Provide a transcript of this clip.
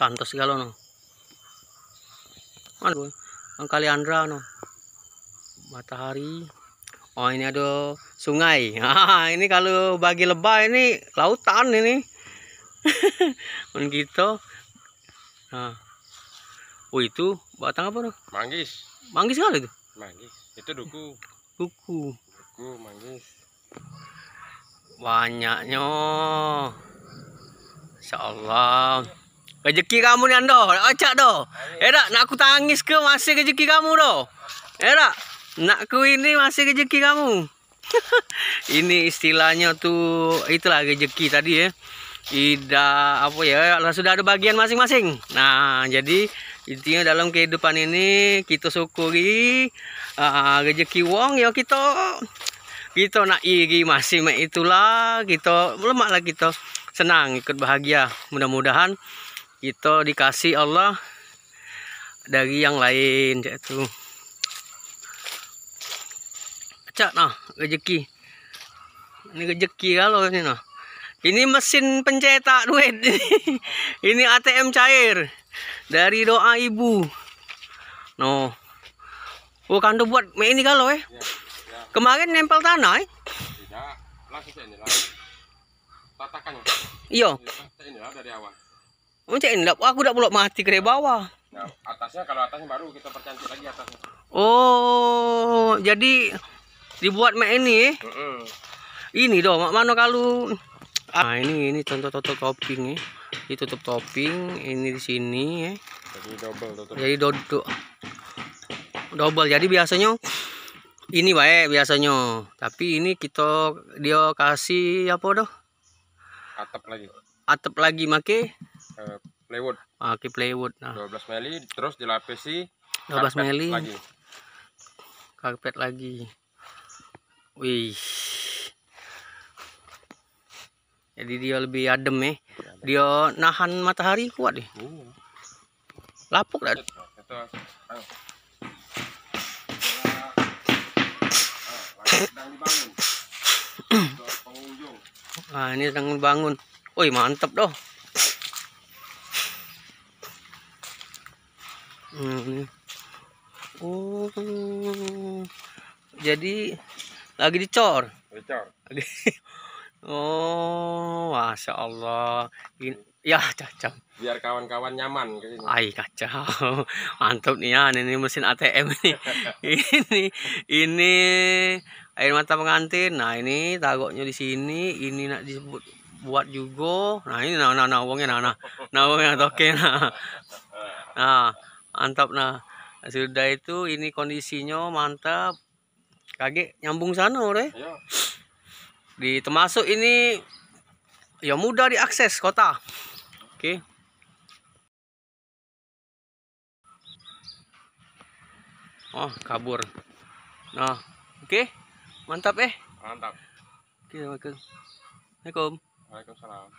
Santos Galono ano ang no, matahari oh ini ada sungai ah, ini kalau bagi lebah ini lautan ini begitu kan nah oh itu batang apa no? manggis manggis kali itu manggis itu duku duku duku manggis banyaknya Insya Allah Rezeki kamu ni anda. Acak doh. Eh tak nak aku tangis ke masih rezeki kamu doh. Eh tak nak ku ini masih rezeki kamu. ini istilahnya tuh itulah rezeki tadi ya. Ida apa ya eh, sudah ada bagian masing-masing. Nah, jadi intinya dalam kehidupan ini kita syukuri uh, ah, rezeki wong ya kita kita nak iri masih itulah kita lemaklah kita senang ikut bahagia mudah-mudahan kita dikasih Allah dari yang lain itu cak nah rezeki ini rezeki kalau ini nah ini mesin pencetak duit ini ATM cair dari doa ibu no oh kan tuh buat ini kalau eh ya, ya. kemarin nempel tanah eh tidak langsung ini lah tatakan ya. iya dari awal Macam ini, aku udah bolak mati kere bawah. Nah, atasnya kalau atasnya baru kita percantik lagi atasnya. Oh, jadi dibuat mak ini. Mm -mm. Ini dong, mak mana kalau Nah, ini ini contoh-contoh topping ya. Eh. Ini tutup topping, ini di sini ya. Jadi double tutup. Jadi Double. Jadi biasanya ini baik biasanya, tapi ini kita dia kasih apa doh? Atap lagi atap lagi make uh, plywood make plywood nah 12 mili terus dilapisi 12 mili lagi karpet lagi wih jadi dia lebih adem ya dia nahan matahari kuat deh uh. lapuk dah nah ini sedang bangun Wih mantap doh. Hmm. Oh, jadi lagi dicor. Dicor. oh, masya Allah. In ya kacau. Biar kawan-kawan nyaman. Kesini. Ay kacau. Mantap nih ya, ini mesin ATM ini. ini ini air mata pengantin. Nah ini tagoknya di sini. Ini nak disebut buat juga nah ini nah nah nah uangnya nah nah nah uangnya nah, toke nah nah mantap nah sudah itu ini kondisinya mantap kaget nyambung sana oleh iya. di termasuk ini ya mudah diakses kota oke okay. oh kabur nah oke okay. mantap eh mantap oke okay, Assalamualaikum Waalaikumsalam.